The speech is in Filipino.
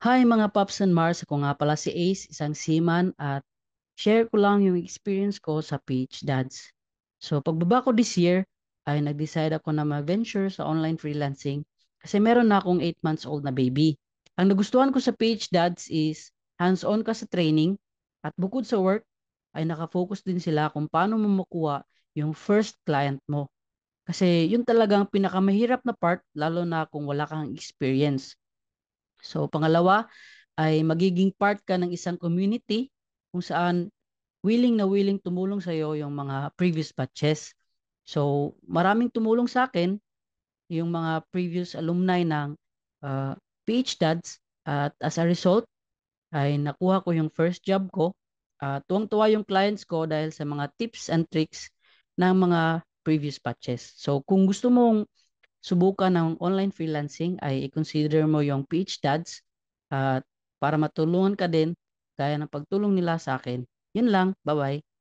Hi mga Pops and Mars, ako nga pala si Ace, isang seaman at share ko lang yung experience ko sa Peach Dads. So pagbaba ko this year ay nag-decide ako na ma-venture sa online freelancing kasi meron na akong 8 months old na baby. Ang nagustuhan ko sa Peach Dads is hands-on ka sa training at bukod sa work ay nakafocus din sila kung paano mo makuha yung first client mo. Kasi yun talagang pinakamahirap na part lalo na kung wala kang experience So pangalawa ay magiging part ka ng isang community kung saan willing na willing tumulong sa iyo yung mga previous batches. So maraming tumulong sa akin yung mga previous alumni ng uh, ah, PH Dads at as a result ay nakuha ko yung first job ko. Uh, tuwang-tuwa yung clients ko dahil sa mga tips and tricks ng mga previous batches. So kung gusto mong subukan ng online freelancing ay i-consider mo yung PH Dads at uh, para matulungan ka din gaya ng pagtulong nila sa akin. Yun lang. Bye-bye.